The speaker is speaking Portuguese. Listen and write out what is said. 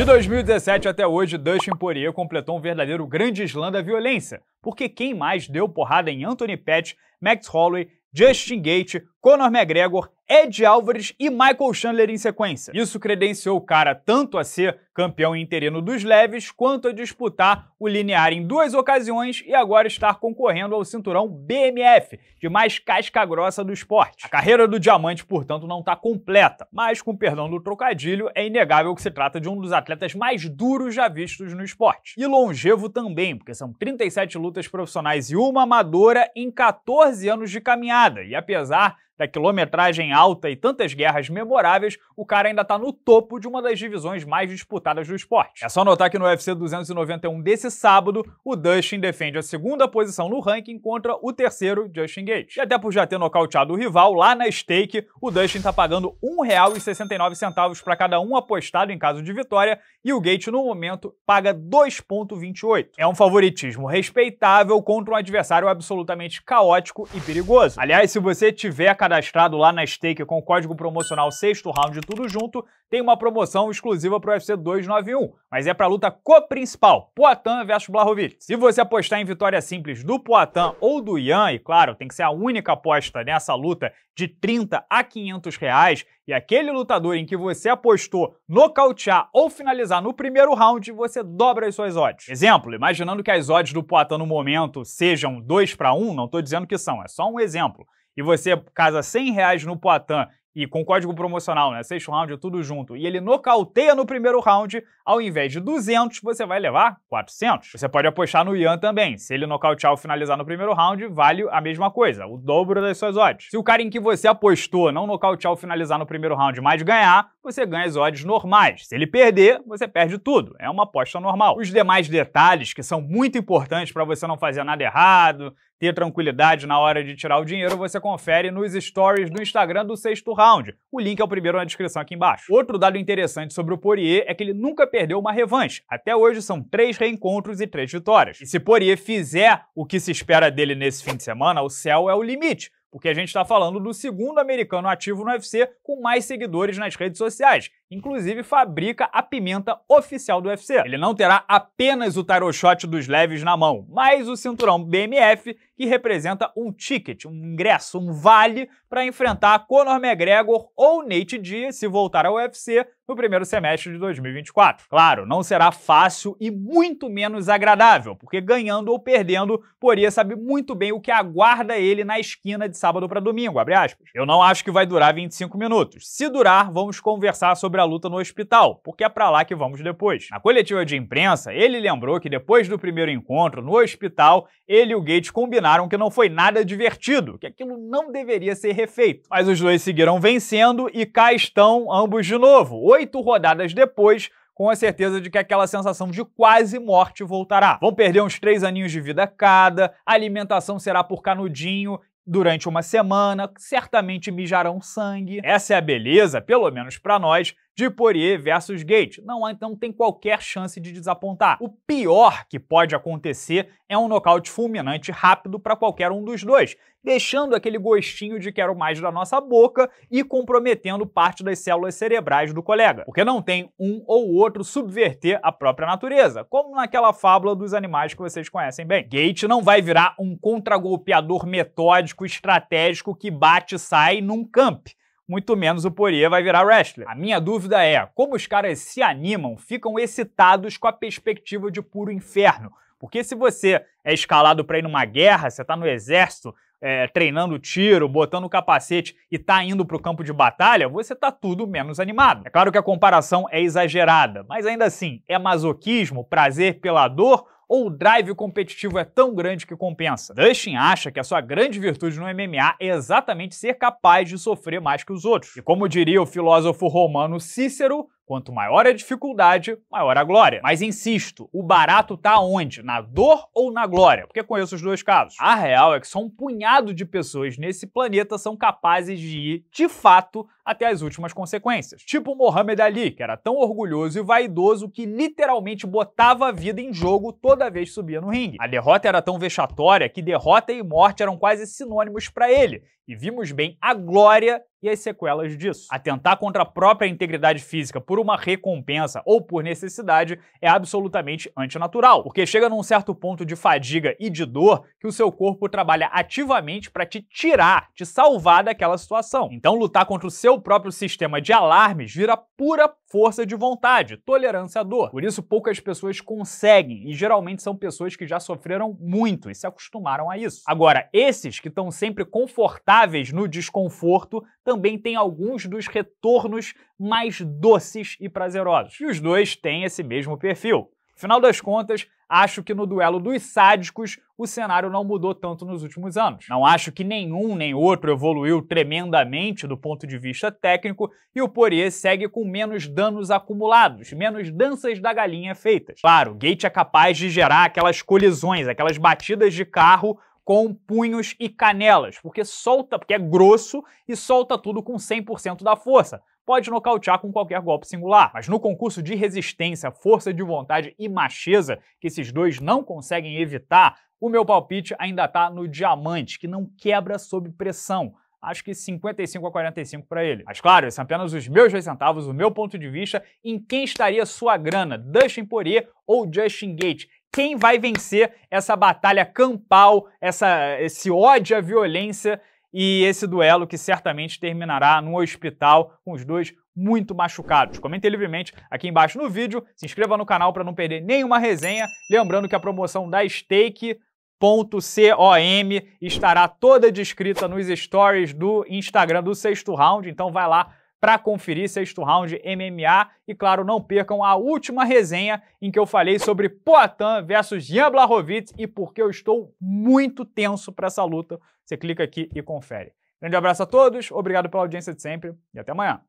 De 2017 até hoje, Dustin Poirier completou um verdadeiro grande slam da violência, porque quem mais deu porrada em Anthony Pettis, Max Holloway, Justin Gate, Conor McGregor Ed Álvares e Michael Chandler em sequência. Isso credenciou o cara tanto a ser campeão interino dos leves, quanto a disputar o linear em duas ocasiões e agora estar concorrendo ao cinturão BMF, de mais casca grossa do esporte. A carreira do diamante, portanto, não está completa, mas com perdão do trocadilho, é inegável que se trata de um dos atletas mais duros já vistos no esporte. E longevo também, porque são 37 lutas profissionais e uma amadora em 14 anos de caminhada, e apesar da quilometragem alta e tantas guerras memoráveis, o cara ainda está no topo de uma das divisões mais disputadas do esporte. É só notar que no UFC 291 desse sábado, o Dustin defende a segunda posição no ranking contra o terceiro, Justin Gates. E até por já ter nocauteado o rival, lá na stake, o Dustin está pagando R$ 1,69 para cada um apostado em caso de vitória e o Gates, no momento, paga 2,28. É um favoritismo respeitável contra um adversário absolutamente caótico e perigoso. Aliás, se você tiver a cadastrado lá na Stake com o código promocional sexto round de tudo junto, tem uma promoção exclusiva para o UFC 291, mas é para a luta co-principal, Poatan vs Blahovic. Se você apostar em vitória simples do Poatan ou do Ian, e claro, tem que ser a única aposta nessa luta de 30 a 500 reais, e aquele lutador em que você apostou nocautear ou finalizar no primeiro round, você dobra as suas odds. Exemplo, imaginando que as odds do Poatan no momento sejam 2 para 1, não estou dizendo que são, é só um exemplo e você casa 100 reais no Poitin e com código promocional, né? Sexto round, tudo junto. E ele nocauteia no primeiro round, ao invés de 200, você vai levar 400. Você pode apostar no Ian também. Se ele nocautear ou finalizar no primeiro round, vale a mesma coisa, o dobro das suas odds. Se o cara em que você apostou não nocautear ou finalizar no primeiro round, mas ganhar, você ganha as odds normais. Se ele perder, você perde tudo. É uma aposta normal. Os demais detalhes, que são muito importantes para você não fazer nada errado, ter tranquilidade na hora de tirar o dinheiro, você confere nos stories do Instagram do sexto round. O link é o primeiro na descrição aqui embaixo. Outro dado interessante sobre o Poirier é que ele nunca perdeu uma revanche. Até hoje são três reencontros e três vitórias. E se Poirier fizer o que se espera dele nesse fim de semana, o céu é o limite porque a gente está falando do segundo americano ativo no UFC com mais seguidores nas redes sociais inclusive fabrica a pimenta oficial do UFC. Ele não terá apenas o tarot shot dos leves na mão, mas o cinturão BMF, que representa um ticket, um ingresso, um vale para enfrentar Conor McGregor ou Nate Diaz se voltar ao UFC no primeiro semestre de 2024. Claro, não será fácil e muito menos agradável, porque ganhando ou perdendo, Poria sabe muito bem o que aguarda ele na esquina de sábado para domingo, Eu não acho que vai durar 25 minutos. Se durar, vamos conversar sobre sobre a luta no hospital, porque é para lá que vamos depois. Na coletiva de imprensa, ele lembrou que depois do primeiro encontro no hospital, ele e o Gates combinaram que não foi nada divertido, que aquilo não deveria ser refeito. Mas os dois seguiram vencendo e cá estão ambos de novo. Oito rodadas depois, com a certeza de que aquela sensação de quase morte voltará. Vão perder uns três aninhos de vida cada, a alimentação será por canudinho durante uma semana, certamente mijarão sangue. Essa é a beleza, pelo menos para nós, de Poirier versus Gate. Não, então, tem qualquer chance de desapontar. O pior que pode acontecer é um nocaute fulminante rápido para qualquer um dos dois deixando aquele gostinho de quero mais da nossa boca e comprometendo parte das células cerebrais do colega. Porque não tem um ou outro subverter a própria natureza, como naquela fábula dos animais que vocês conhecem bem. Gate não vai virar um contragolpeador metódico, estratégico que bate e sai num camp muito menos o Poirier vai virar wrestler. A minha dúvida é como os caras se animam, ficam excitados com a perspectiva de puro inferno. Porque se você é escalado para ir numa guerra, você está no exército, é, treinando tiro, botando capacete e tá indo para o campo de batalha, você tá tudo menos animado. É claro que a comparação é exagerada, mas ainda assim, é masoquismo, prazer pela dor ou o drive competitivo é tão grande que compensa. Dustin acha que a sua grande virtude no MMA é exatamente ser capaz de sofrer mais que os outros. E como diria o filósofo romano Cícero, Quanto maior a dificuldade, maior a glória. Mas insisto, o barato tá onde? Na dor ou na glória? Porque conheço os dois casos. A real é que só um punhado de pessoas nesse planeta são capazes de ir, de fato, até as últimas consequências. Tipo Mohamed Ali, que era tão orgulhoso e vaidoso que literalmente botava a vida em jogo toda vez que subia no ringue. A derrota era tão vexatória que derrota e morte eram quase sinônimos para ele, e vimos bem a glória e as sequelas disso. Atentar contra a própria integridade física por uma recompensa ou por necessidade é absolutamente antinatural, porque chega num certo ponto de fadiga e de dor que o seu corpo trabalha ativamente para te tirar, te salvar daquela situação. Então, lutar contra o seu o próprio sistema de alarmes vira pura força de vontade, tolerância à dor. Por isso, poucas pessoas conseguem, e geralmente são pessoas que já sofreram muito e se acostumaram a isso. Agora, esses que estão sempre confortáveis no desconforto também têm alguns dos retornos mais doces e prazerosos. E os dois têm esse mesmo perfil Final das contas, acho que no duelo dos sádicos o cenário não mudou tanto nos últimos anos. Não acho que nenhum nem outro evoluiu tremendamente do ponto de vista técnico e o Poirier segue com menos danos acumulados, menos danças da galinha feitas. Claro, Gate é capaz de gerar aquelas colisões, aquelas batidas de carro com punhos e canelas, porque solta, porque é grosso e solta tudo com 100% da força pode nocautear com qualquer golpe singular. Mas no concurso de resistência, força de vontade e macheza, que esses dois não conseguem evitar, o meu palpite ainda está no diamante, que não quebra sob pressão acho que 55 a 45 para ele. Mas claro, esses são é apenas os meus dois centavos, o meu ponto de vista em quem estaria sua grana, Dustin Poirier ou Justin Gate. Quem vai vencer essa batalha campal, essa, esse ódio à violência e esse duelo que certamente terminará no hospital com os dois muito machucados. Comente livremente aqui embaixo no vídeo, se inscreva no canal para não perder nenhuma resenha, lembrando que a promoção da Stake .com estará toda descrita nos stories do Instagram do sexto round, então vai lá para conferir sexto round MMA e claro, não percam a última resenha em que eu falei sobre Poatan versus Jan Blachowicz e porque eu estou muito tenso para essa luta você clica aqui e confere. Grande abraço a todos, obrigado pela audiência de sempre e até amanhã.